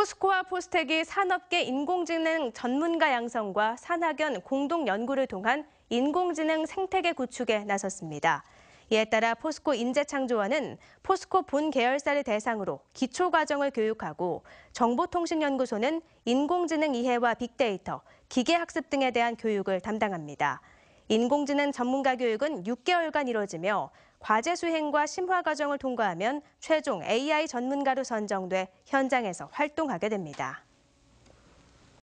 포스코와 포스텍이 산업계 인공지능 전문가 양성과 산학연 공동 연구를 통한 인공지능 생태계 구축에 나섰습니다. 이에 따라 포스코 인재창조원은 포스코 본 계열사를 대상으로 기초과정을 교육하고 정보통신연구소는 인공지능 이해와 빅데이터, 기계학습 등에 대한 교육을 담당합니다. 인공지능 전문가 교육은 6개월간 이뤄지며 과제 수행과 심화 과정을 통과하면 최종 AI 전문가로 선정돼 현장에서 활동하게 됩니다.